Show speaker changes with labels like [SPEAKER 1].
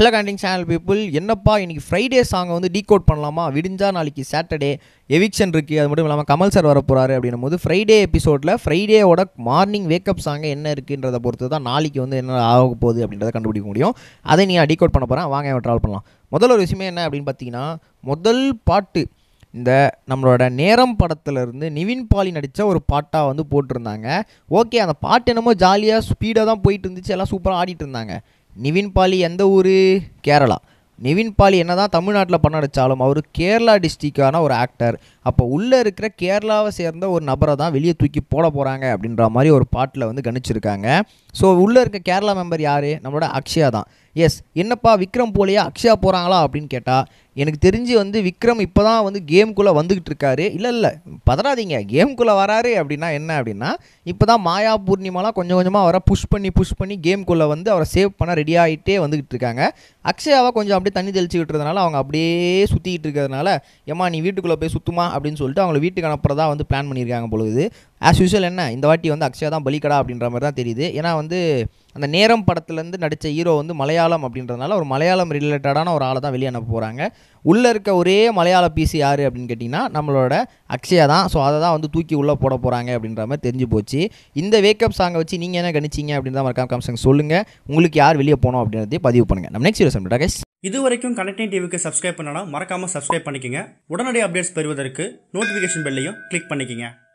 [SPEAKER 1] hello canting channel people என்னப்பா இன்றைக்கி Friday சாங்கை வந்து டீகோட் பண்ணலாமா விடிஞ்சா நாளைக்கு சாட்டர்டே எவிக்ஷன் இருக்குது அது மட்டும் இல்லாமல் கமல் சார் வர போகிறாரு அப்படின்னும் போது ஃப்ரைடே எபிசோடில் ஃப்ரைடேவோட மார்னிங் வேக்கப் சாங்கை என்ன இருக்குன்றதை பொறுத்து தான் நாளைக்கு வந்து என்ன ஆக போகுது அப்படின்றத கண்டுபிடிக்க முடியும் அதை நீங்கள் டீகோட் பண்ண போகிறேன் வாங்க ட்ராவல் பண்ணலாம் முதல்ல ஒரு விஷயமே என்ன அப்படின்னு பார்த்தீங்கன்னா முதல் பாட்டு இந்த நம்மளோட நேரம் படத்துலேருந்து நிவின் பாலி நடித்த ஒரு பாட்டாக வந்து போட்டிருந்தாங்க ஓகே அந்த பாட்டு என்னமோ ஜாலியாக ஸ்பீடாக தான் போயிட்டு இருந்துச்சு எல்லாம் சூப்பராக ஆடிட்டு இருந்தாங்க நிவின் பாலி எந்த ஊர் கேரளா நிவின் பாலி என்ன தான் தமிழ்நாட்டில் பண்ண அடித்தாலும் அவர் கேரளா டிஸ்ட்ரிக்டான ஒரு ஆக்டர் அப்போ உள்ளே இருக்கிற கேரளாவை சேர்ந்த ஒரு நபரை தான் வெளியே தூக்கி போட போகிறாங்க அப்படின்ற மாதிரி ஒரு பாட்டில் வந்து கணிச்சிருக்காங்க ஸோ உள்ளே இருக்க கேரளா மெம்பர் யார் நம்மளோட அக்ஷயா தான் எஸ் என்னப்பா விக்ரம் போலியா அக்ஷயா போகிறாங்களா அப்படின்னு கேட்டால் எனக்கு தெரிஞ்சு வந்து விக்ரம் இப்போ தான் வந்து கேம்குள்ளே வந்துக்கிட்டு இருக்காரு இல்லை இல்லை பதறாதீங்க கேம்குள்ளே வராரு அப்படின்னா என்ன அப்படின்னா இப்போ தான் மாயா பூர்ணிமாலாம் கொஞ்சம் கொஞ்சமாக அவரை புஷ் பண்ணி புஷ் பண்ணி கேம்குள்ளே வந்து அவரை சேவ் பண்ண ரெடி ஆகிட்டே வந்துக்கிட்டு இருக்காங்க அக்ஷயாவை கொஞ்சம் அப்படியே தண்ணி தெளிச்சுக்கிட்டு இருந்தனால அவங்க அப்படியே சுற்றிக்கிட்டு இருக்கிறதுனால ஏம்மா நீ வீட்டுக்குள்ளே போய் சுற்றுமா அப்படின்னு சொல்லிட்டு அவங்கள வீட்டுக்கு அனுப்புறதா வந்து பிளான் பண்ணியிருக்காங்க பொழுது ஆஸ் யூஸ்வல் என்ன இந்த வாட்டி வந்து அக்ஷயா தான் பலிக்கடா அப்படின்ற மாதிரி தான் தெரியுது ஏன்னா வந்து அந்த நேரம் படத்துலேருந்து நடித்த ஹீரோ வந்து மலையாளம் அப்படின்றதுனால ஒரு மலையாளம் ரிலேட்டடான ஒரு ஆளை தான் வெளியே அனுப்ப போகிறாங்க உள்ளே இருக்க ஒரே மலையாள பிசி யார் அப்படின்னு கேட்டிங்கன்னா நம்மளோட அக்ஷயா தான் ஸோ அதை தான் வந்து தூக்கி உள்ளே போட போகிறாங்க அப்படின்ற மாதிரி தெரிஞ்சு போச்சு இந்த வேக்கப் சாங்கை வச்சு நீங்கள் என்ன கணிச்சிங்க அப்படின்னு தான் மறக்காம கம்சங்க சொல்லுங்கள் உங்களுக்கு யார் வெளியே போனோம் அப்படின்றதையும் பதிவு பண்ணுங்கள் நம்ம நெக்ஸ்ட் வீடியோ கைஸ்
[SPEAKER 2] இது வரைக்கும் கனெக்டிங் டிவிக்கு சப்ஸ்கிரைப் பண்ணனா மறக்காமல் சப்ஸ்கிரைப் பண்ணிக்கங்க உடனடி அப்டேட்ஸ் பெறுவதற்கு நோட்டிஃபிகேஷன் பெல்லையும் கிளிக் பண்ணிக்கோங்க